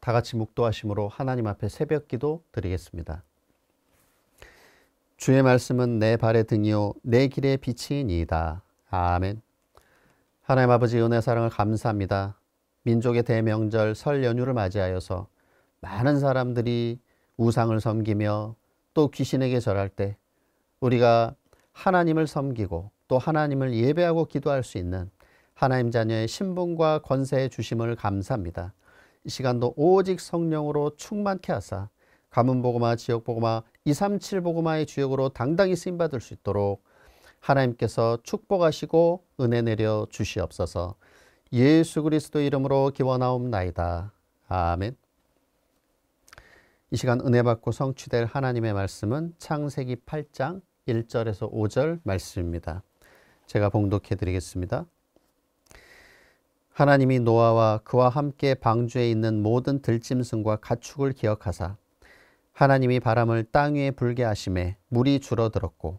다 같이 묵도하심으로 하나님 앞에 새벽 기도 드리겠습니다. 주의 말씀은 내 발의 등이요 내 길의 빛이니이다. 아멘. 하나님 아버지 은혜 사랑을 감사합니다. 민족의 대명절 설 연휴를 맞이하여서 많은 사람들이 우상을 섬기며 또 귀신에게 절할 때 우리가 하나님을 섬기고 또 하나님을 예배하고 기도할 수 있는 하나님 자녀의 신분과 권세의 주심을 감사합니다. 이 시간도 오직 성령으로 충만케 하사 가문 보고마 지역 보고마 237 보고마의 주역으로 당당히 쓰임 받을 수 있도록 하나님께서 축복하시고 은혜 내려 주시옵소서. 예수 그리스도 이름으로 기원하옵나이다. 아멘. 이 시간 은혜 받고 성취될 하나님의 말씀은 창세기 8장 1절에서 5절 말씀입니다. 제가 봉독해 드리겠습니다. 하나님이 노아와 그와 함께 방주에 있는 모든 들짐승과 가축을 기억하사 하나님이 바람을 땅 위에 불게 하심에 물이 줄어들었고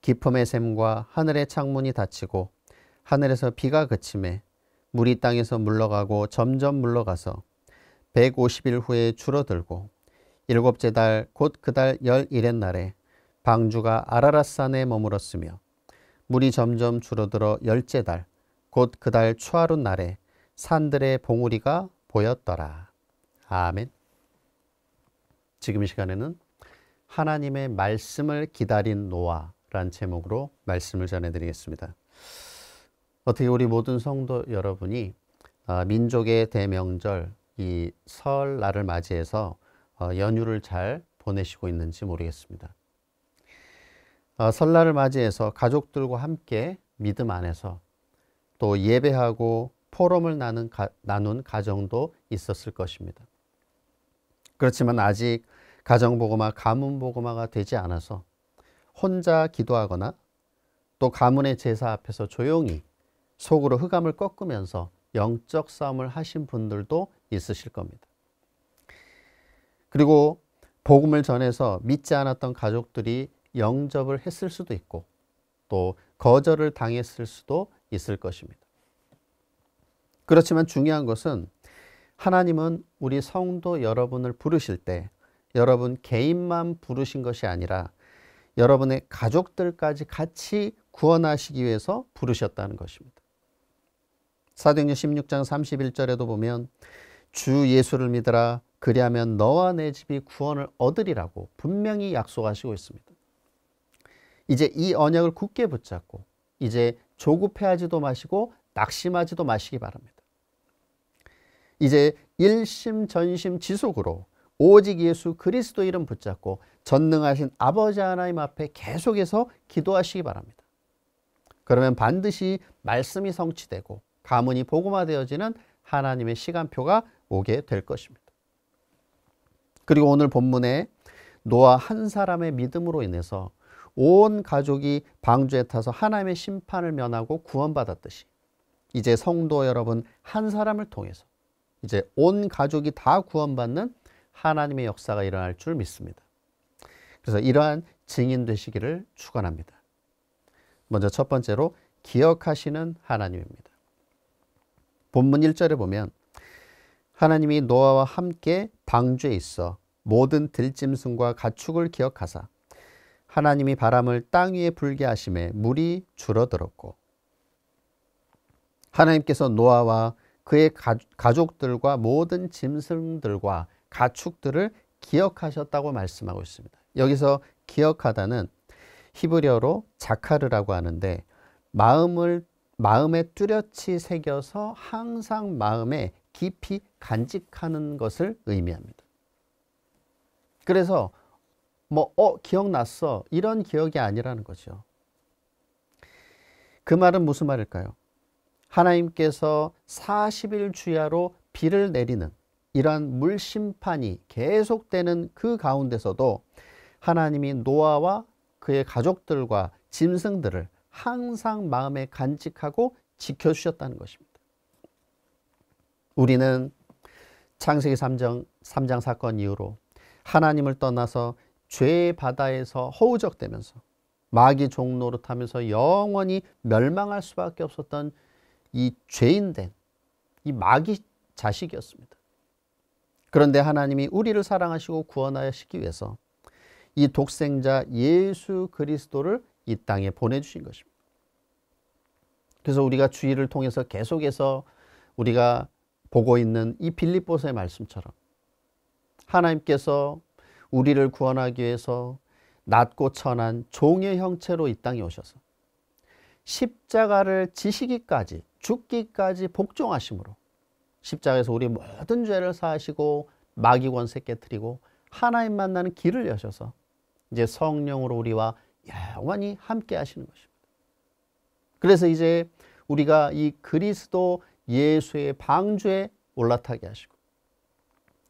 기음의 샘과 하늘의 창문이 닫히고 하늘에서 비가 그침에 물이 땅에서 물러가고 점점 물러가서 150일 후에 줄어들고 일곱째 달 곧 그달 그 열일의 날에 방주가 아라라산에 머물었으며 물이 점점 줄어들어 열째 달곧 그달 추하룻 날에 산들의 봉우리가 보였더라. 아멘. 지금 이 시간에는 하나님의 말씀을 기다린 노아란 제목으로 말씀을 전해드리겠습니다. 어떻게 우리 모든 성도 여러분이 어, 민족의 대명절 이 설날을 맞이해서 어, 연휴를 잘 보내시고 있는지 모르겠습니다. 어, 설날을 맞이해서 가족들과 함께 믿음 안에서 또 예배하고 포럼을 나눈, 가, 나눈 가정도 있었을 것입니다. 그렇지만 아직 가정보고마, 가문보고마가 되지 않아서 혼자 기도하거나 또 가문의 제사 앞에서 조용히 속으로 흑암을 꺾으면서 영적 싸움을 하신 분들도 있으실 겁니다. 그리고 복음을 전해서 믿지 않았던 가족들이 영접을 했을 수도 있고 또 거절을 당했을 수도 있을 것입니다. 그렇지만 중요한 것은 하나님은 우리 성도 여러분을 부르실 때 여러분 개인만 부르신 것이 아니라 여러분의 가족들까지 같이 구원하시기 위해서 부르셨다는 것입니다. 사도행전 16장 31절에도 보면 주 예수를 믿으라 그리하면 너와 내 집이 구원을 얻으리라고 분명히 약속하시고 있습니다. 이제 이 언약을 굳게 붙잡고 이제 조급해하지도 마시고 낙심하지도 마시기 바랍니다. 이제 일심 전심 지속으로 오직 예수 그리스도 이름 붙잡고 전능하신 아버지 하나님 앞에 계속해서 기도하시기 바랍니다. 그러면 반드시 말씀이 성취되고 가문이 복음화되어지는 하나님의 시간표가 오게 될 것입니다. 그리고 오늘 본문에 노아 한 사람의 믿음으로 인해서 온 가족이 방주에 타서 하나님의 심판을 면하고 구원받았듯이 이제 성도 여러분 한 사람을 통해서 이제 온 가족이 다 구원받는 하나님의 역사가 일어날 줄 믿습니다. 그래서 이러한 증인 되시기를 축원합니다. 먼저 첫 번째로 기억하시는 하나님입니다. 본문 1절에 보면 하나님이 노아와 함께 방주에 있어 모든 들짐승과 가축을 기억하사 하나님이 바람을 땅 위에 불게 하심에 물이 줄어들었고 하나님께서 노아와 그의 가족들과 모든 짐승들과 가축들을 기억하셨다고 말씀하고 있습니다. 여기서 기억하다는 히브리어로 자카르라고 하는데 마음을 마음에 뚜렷이 새겨서 항상 마음에 깊이 간직하는 것을 의미합니다. 그래서 뭐, 어, 기억났어. 이런 기억이 아니라는 거죠. 그 말은 무슨 말일까요? 하나님께서 40일 주야로 비를 내리는 이러한 물심판이 계속되는 그 가운데서도 하나님이 노아와 그의 가족들과 짐승들을 항상 마음에 간직하고 지켜주셨다는 것입니다. 우리는 창세기 3장, 3장 사건 이후로 하나님을 떠나서 죄의 바다에서 허우적대면서 마귀 종로를 타면서 영원히 멸망할 수밖에 없었던 이 죄인된 이 마귀 자식이었습니다. 그런데 하나님이 우리를 사랑하시고 구원하시기 위해서 이 독생자 예수 그리스도를 이 땅에 보내주신 것입니다. 그래서 우리가 주의를 통해서 계속해서 우리가 보고 있는 이 빌립보서의 말씀처럼 하나님께서 우리를 구원하기 위해서 낮고 천한 종의 형체로 이 땅에 오셔서 십자가를 지시기까지 죽기까지 복종하심으로 십자가에서 우리 모든 죄를 사하시고 마귀 권세 깨뜨리고 하나님 만나는 길을 여셔서 이제 성령으로 우리와 영원히 함께 하시는 것입니다. 그래서 이제 우리가 이 그리스도 예수의 방주에 올라타게 하시고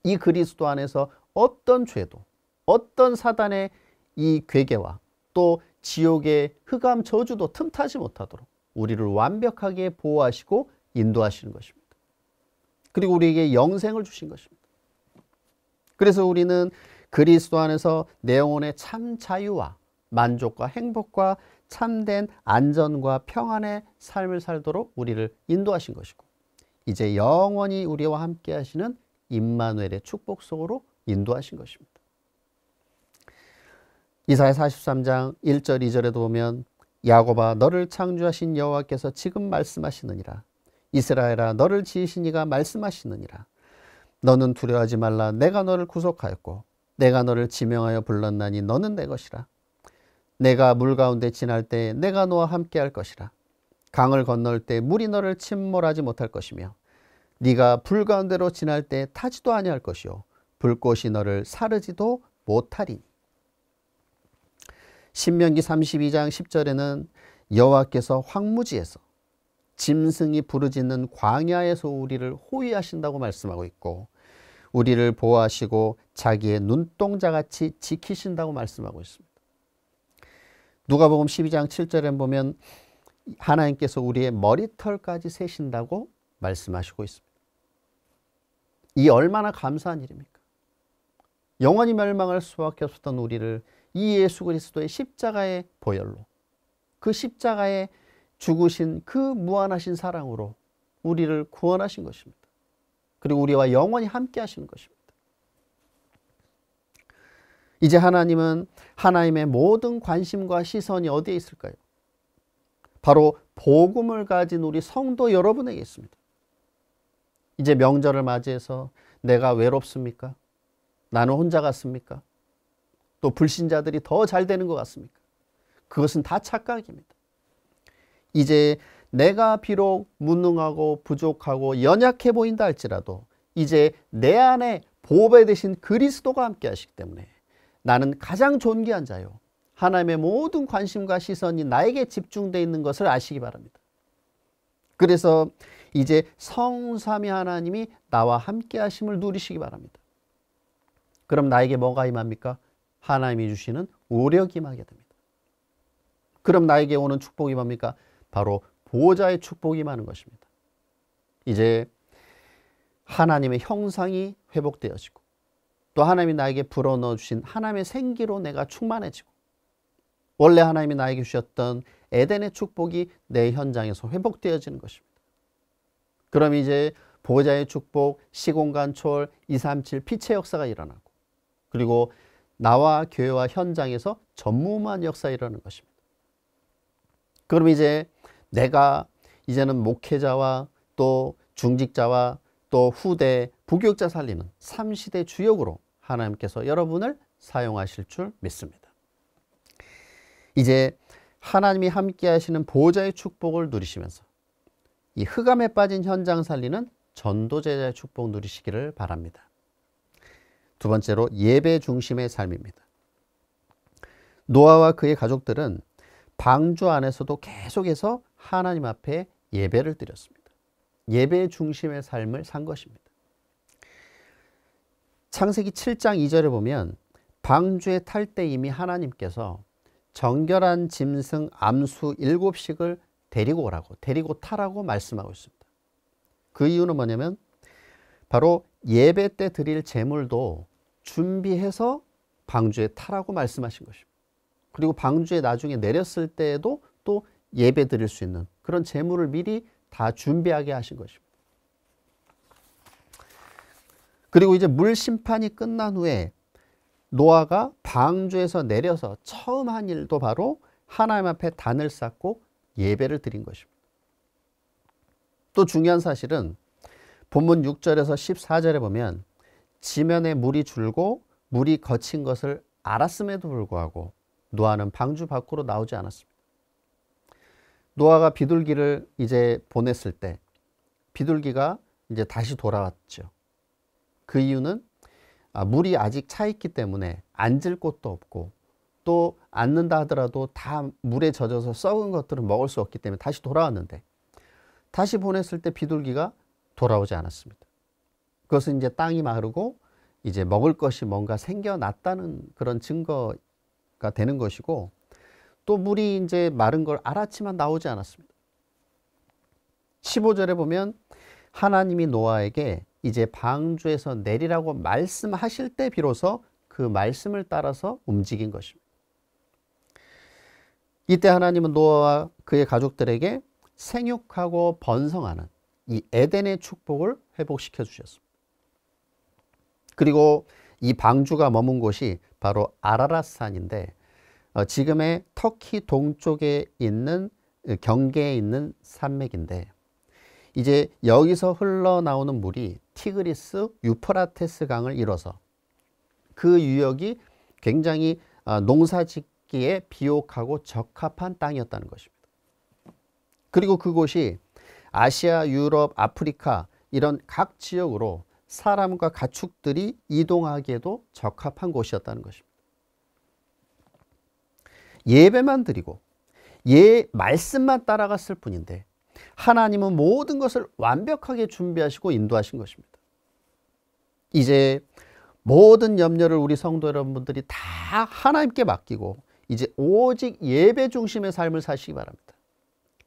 이 그리스도 안에서 어떤 죄도 어떤 사단의 이 괴계와 또 지옥의 흑암 저주도 틈타지 못하도록 우리를 완벽하게 보호하시고 인도하시는 것입니다. 그리고 우리에게 영생을 주신 것입니다. 그래서 우리는 그리스도 안에서 내 영혼의 참 자유와 만족과 행복과 참된 안전과 평안의 삶을 살도록 우리를 인도하신 것이고 이제 영원히 우리와 함께 하시는 임마누엘의 축복 속으로 인도하신 것입니다. 이사의 43장 1절 2절에도 보면 야곱아 너를 창조하신 여호와께서 지금 말씀하시느니라 이스라엘아 너를 지으신 이가 말씀하시느니라 너는 두려워하지 말라 내가 너를 구속하였고 내가 너를 지명하여 불렀나니 너는 내 것이라 내가 물 가운데 지날 때 내가 너와 함께 할 것이라 강을 건널 때 물이 너를 침몰하지 못할 것이며 네가 불 가운데로 지날 때 타지도 아니할 것이요 불꽃이 너를 사르지도 못하리니 신명기 32장 10절에는 여호와께서 황무지에서 짐승이 부르짖는 광야에서 우리를 호위하신다고 말씀하고 있고 우리를 보호하시고 자기의 눈동자같이 지키신다고 말씀하고 있습니다. 누가복음 12장 7절에 보면 하나님께서 우리의 머리털까지 세신다고 말씀하시고 있습니다. 이 얼마나 감사한 일입니까? 영원히 멸망할 수밖에 없었던 우리를 이 예수 그리스도의 십자가의 보혈로 그 십자가에 죽으신 그 무한하신 사랑으로 우리를 구원하신 것입니다. 그리고 우리와 영원히 함께 하시는 것입니다. 이제 하나님은 하나님의 모든 관심과 시선이 어디에 있을까요? 바로 복음을 가진 우리 성도 여러분에게 있습니다. 이제 명절을 맞이해서 내가 외롭습니까? 나는 혼자 갔습니까? 또 불신자들이 더 잘 되는 것 같습니까? 그것은 다 착각입니다. 이제 내가 비록 무능하고 부족하고 연약해 보인다 할지라도 이제 내 안에 보배 되신 그리스도가 함께 하시기 때문에 나는 가장 존귀한 자요. 하나님의 모든 관심과 시선이 나에게 집중되어 있는 것을 아시기 바랍니다. 그래서 이제 성삼위 하나님이 나와 함께 하심을 누리시기 바랍니다. 그럼 나에게 뭐가 임합니까? 하나님이 주시는 우력이 임하게 됩니다. 그럼 나에게 오는 축복이 뭡니까? 바로 보호자의 축복이 많은 것입니다. 이제 하나님의 형상이 회복되어지고 또 하나님이 나에게 불어넣어 주신 하나님의 생기로 내가 충만해지고 원래 하나님이 나에게 주셨던 에덴의 축복이 내 현장에서 회복되어지는 것입니다. 그럼 이제 보호자의 축복, 시공간철, 237 피체 역사가 일어나고 그리고 나와 교회와 현장에서 전무후한 역사 일어는 것입니다. 그럼 이제 내가 이제는 목회자와 또 중직자와 또 후대 부교육자 살리는 3시대 주역으로 하나님께서 여러분을 사용하실 줄 믿습니다. 이제 하나님이 함께 하시는 보호자의 축복을 누리시면서 이 흑암에 빠진 현장 살리는 전도제자의 축복 누리시기를 바랍니다. 두 번째로 예배 중심의 삶입니다. 노아와 그의 가족들은 방주 안에서도 계속해서 하나님 앞에 예배를 드렸습니다. 예배 중심의 삶을 산 것입니다. 창세기 7장 2절에 보면 방주에 탈 때 이미 하나님께서 정결한 짐승 암수 7식을 데리고 오라고 데리고 타라고 말씀하고 있습니다. 그 이유는 뭐냐면 바로 예배 때 드릴 제물도 준비해서 방주에 타라고 말씀하신 것입니다. 그리고 방주에 나중에 내렸을 때에도 또 예배 드릴 수 있는 그런 재물을 미리 다 준비하게 하신 것입니다. 그리고 이제 물 심판이 끝난 후에 노아가 방주에서 내려서 처음 한 일도 바로 하나님 앞에 단을 쌓고 예배를 드린 것입니다. 또 중요한 사실은 본문 6절에서 14절에 보면 지면에 물이 줄고 물이 거친 것을 알았음에도 불구하고 노아는 방주 밖으로 나오지 않았습니다. 노아가 비둘기를 이제 보냈을 때 비둘기가 이제 다시 돌아왔죠. 그 이유는 아, 물이 아직 차 있기 때문에 앉을 곳도 없고 또 앉는다 하더라도 다 물에 젖어서 썩은 것들을 먹을 수 없기 때문에 다시 돌아왔는데 다시 보냈을 때 비둘기가 돌아오지 않았습니다. 그것은 이제 땅이 마르고 이제 먹을 것이 뭔가 생겨났다는 그런 증거가 되는 것이고 또 물이 이제 마른 걸 알았지만 나오지 않았습니다. 15절에 보면 하나님이 노아에게 이제 방주에서 내리라고 말씀하실 때 비로소 그 말씀을 따라서 움직인 것입니다. 이때 하나님은 노아와 그의 가족들에게 생육하고 번성하는 이 에덴의 축복을 회복시켜 주셨습니다. 그리고 이 방주가 머문 곳이 바로 아라라산인데 어, 지금의 터키 동쪽에 있는 어, 경계에 있는 산맥인데 이제 여기서 흘러나오는 물이 티그리스 유프라테스 강을 이뤄서 그 유역이 굉장히 어, 농사짓기에 비옥하고 적합한 땅이었다는 것입니다. 그리고 그곳이 아시아, 유럽, 아프리카 이런 각 지역으로 사람과 가축들이 이동하기에도 적합한 곳이었다는 것입니다. 예배만 드리고 예 말씀만 따라갔을 뿐인데 하나님은 모든 것을 완벽하게 준비하시고 인도하신 것입니다. 이제 모든 염려를 우리 성도 여러분들이 다 하나님께 맡기고 이제 오직 예배 중심의 삶을 사시기 바랍니다.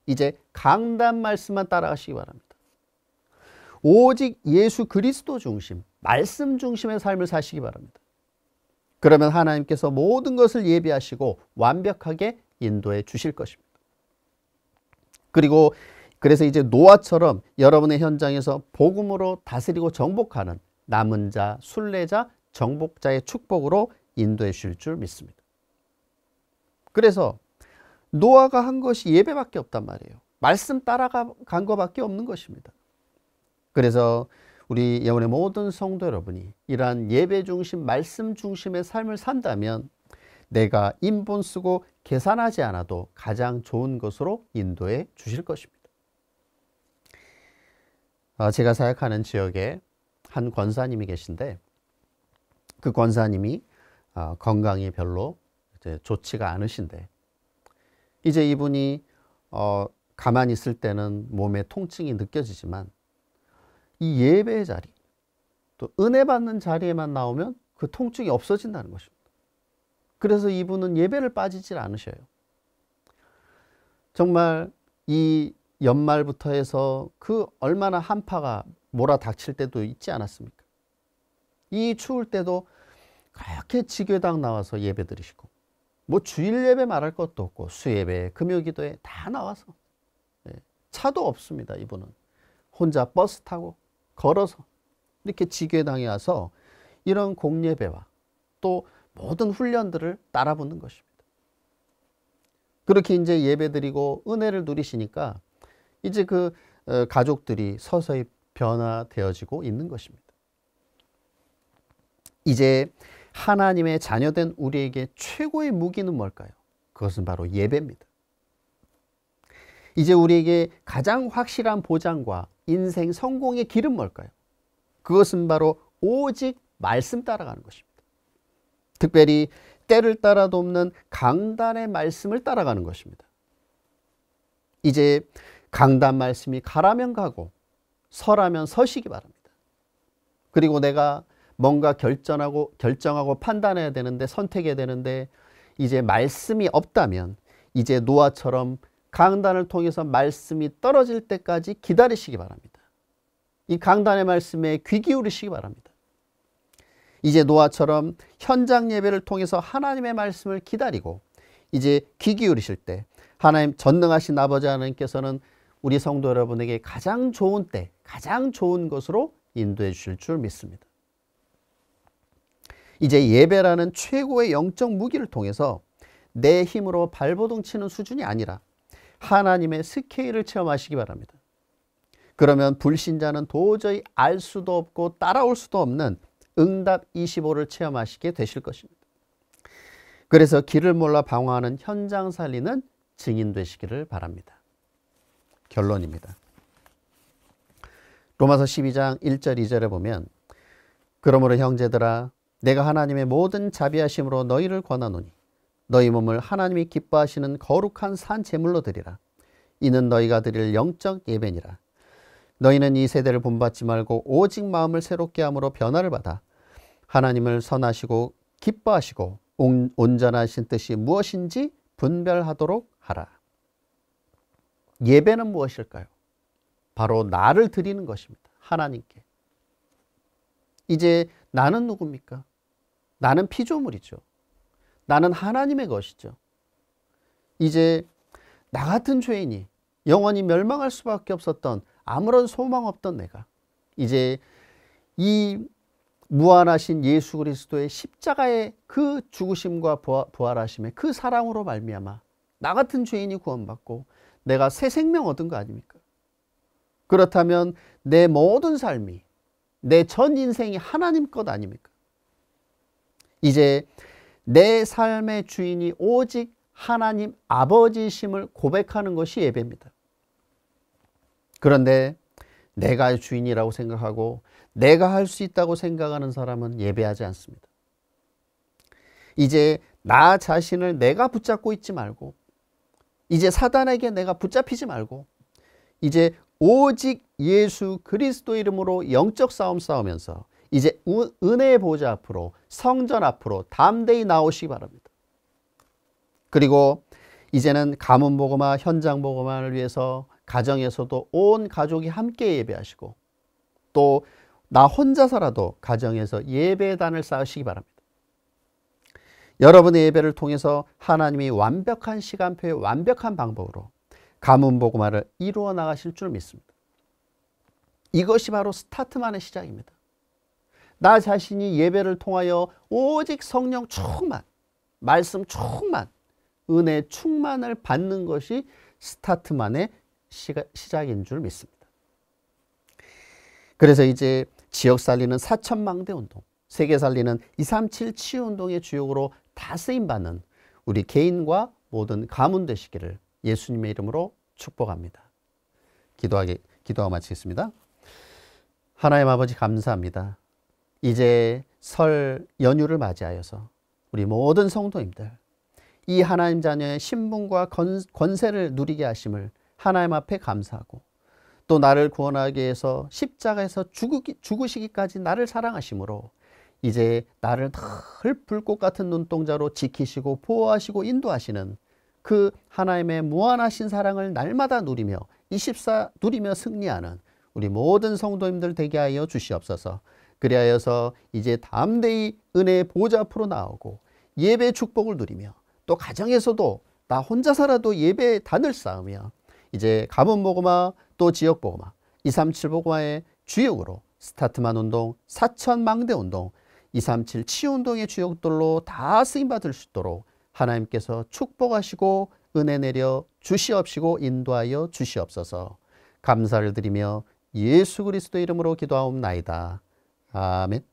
이제 강단 말씀만 따라가시기 바랍니다. 오직 예수 그리스도 중심, 말씀 중심의 삶을 사시기 바랍니다. 그러면 하나님께서 모든 것을 예비하시고 완벽하게 인도해 주실 것입니다. 그리고 그래서 이제 노아처럼 여러분의 현장에서 복음으로 다스리고 정복하는 남은 자, 순례자, 정복자의 축복으로 인도해 주실 줄 믿습니다. 그래서 노아가 한 것이 예배밖에 없단 말이에요. 말씀 따라간 것밖에 없는 것입니다. 그래서 우리 영혼의 모든 성도 여러분이 이러한 예배 중심, 말씀 중심의 삶을 산다면 내가 인본 쓰고 계산하지 않아도 가장 좋은 것으로 인도해 주실 것입니다. 아, 제가 사역하는 지역에 한 권사님이 계신데 그 권사님이 아, 건강이 별로 좋지가 않으신데 이제 이분이 어, 가만히 있을 때는 몸에 통증이 느껴지지만 이 예배의 자리, 또 은혜 받는 자리에만 나오면 그 통증이 없어진다는 것입니다. 그래서 이분은 예배를 빠지질 않으셔요. 정말 이 연말부터 해서 그 얼마나 한파가 몰아닥칠 때도 있지 않았습니까? 이 추울 때도 그렇게 지교당 나와서 예배 드리시고 뭐 주일 예배 말할 것도 없고 수예배, 금요기도에 다 나와서 예, 차도 없습니다. 이분은 혼자 버스 타고 걸어서 이렇게 지교당에 와서 이런 공예배와 또 모든 훈련들을 따라붙는 것입니다. 그렇게 이제 예배드리고 은혜를 누리시니까 이제 그 어, 가족들이 서서히 변화되어지고 있는 것입니다. 이제 하나님의 자녀된 우리에게 최고의 무기는 뭘까요? 그것은 바로 예배입니다. 이제 우리에게 가장 확실한 보장과 인생 성공의 길은 뭘까요? 그것은 바로 오직 말씀 따라가는 것입니다. 특별히 때를 따라 돕는 강단의 말씀을 따라가는 것입니다. 이제 강단 말씀이 가라면 가고 서라면 서시기 바랍니다. 그리고 내가 뭔가 결정하고 결정하고 판단해야 되는데 선택해야 되는데 이제 말씀이 없다면 이제 노아처럼 강단을 통해서 말씀이 떨어질 때까지 기다리시기 바랍니다. 이 강단의 말씀에 귀 기울이시기 바랍니다. 이제 노아처럼 현장 예배를 통해서 하나님의 말씀을 기다리고 이제 귀 기울이실 때 하나님 전능하신 아버지 하나님께서는 우리 성도 여러분에게 가장 좋은 때, 가장 좋은 것으로 인도해 주실 줄 믿습니다. 이제 예배라는 최고의 영적 무기를 통해서 내 힘으로 발버둥 치는 수준이 아니라 하나님의 스케일을 체험하시기 바랍니다. 그러면 불신자는 도저히 알 수도 없고 따라올 수도 없는 응답 25를 체험하시게 되실 것입니다. 그래서 길을 몰라 방황하는 현장 살리는 증인 되시기를 바랍니다. 결론입니다. 로마서 12장 1절 2절에 보면 그러므로 형제들아 내가 하나님의 모든 자비하심으로 너희를 권하노니 너희 몸을 하나님이 기뻐하시는 거룩한 산 제물로 드리라. 이는 너희가 드릴 영적 예배니라. 너희는 이 세대를 본받지 말고 오직 마음을 새롭게 함으로 변화를 받아 하나님을 선하시고 기뻐하시고 온전하신 뜻이 무엇인지 분별하도록 하라. 예배는 무엇일까요? 바로 나를 드리는 것입니다. 하나님께. 이제 나는 누굽니까? 나는 피조물이죠. 나는 하나님의 것이죠. 이제 나 같은 죄인이 영원히 멸망할 수밖에 없었던 아무런 소망 없던 내가 이제 이 무한하신 예수 그리스도의 십자가의 그 죽으심과 부활하심의 그 사랑으로 말미암아 나 같은 죄인이 구원받고 내가 새 생명 얻은 거 아닙니까? 그렇다면 내 모든 삶이 내 전 인생이 하나님 것 아닙니까? 이제 내 삶의 주인이 오직 하나님 아버지심을 고백하는 것이 예배입니다. 그런데 내가 주인이라고 생각하고 내가 할 수 있다고 생각하는 사람은 예배하지 않습니다. 이제 나 자신을 내가 붙잡고 있지 말고 이제 사단에게 내가 붙잡히지 말고 이제 오직 예수 그리스도 이름으로 영적 싸움 싸우면서 이제 은혜의 보좌 앞으로 성전 앞으로 담대히 나오시기 바랍니다. 그리고 이제는 가문 보고마, 현장 보고마를 위해서 가정에서도 온 가족이 함께 예배하시고 또 나 혼자서라도 가정에서 예배단을 쌓으시기 바랍니다. 여러분의 예배를 통해서 하나님이 완벽한 시간표에 완벽한 방법으로 가문 보고마를 이루어 나가실 줄 믿습니다. 이것이 바로 스타트만의 시작입니다. 나 자신이 예배를 통하여 오직 성령 충만, 말씀 충만, 은혜 충만을 받는 것이 스타트만의 시가, 시작인 줄 믿습니다. 그래서 이제 지역 살리는 사천망대 운동, 세계 살리는 237 치유 운동의 주역으로 다 쓰임 받는 우리 개인과 모든 가문 되시기를 예수님의 이름으로 축복합니다. 기도하기 기도하 마치겠습니다. 하나님 아버지 감사합니다. 이제 설 연휴를 맞이하여서 우리 모든 성도님들 이 하나님 자녀의 신분과 권세를 누리게 하심을 하나님 앞에 감사하고 또 나를 구원하기 위해서 십자가에서 죽으시기까지 나를 사랑하심으로 이제 나를 늘 불꽃 같은 눈동자로 지키시고 보호하시고 인도하시는 그 하나님의 무한하신 사랑을 날마다 누리며 24 누리며 승리하는 우리 모든 성도님들 되게 하여 주시옵소서. 그리하여서 이제 담대히 은혜의 보좌 앞으로 나오고 예배 축복을 누리며 또 가정에서도 나 혼자 살아도 예배의 단을 쌓으며 이제 가문 보고마 또 지역 보고마 237 보고마의 주역으로 스타트만 운동, 사천 망대 운동, 237 치운동의 주역들로 다 쓰임받을 수 있도록 하나님께서 축복하시고 은혜 내려 주시옵시고 인도하여 주시옵소서 감사를 드리며 예수 그리스도 이름으로 기도하옵나이다. 아멘.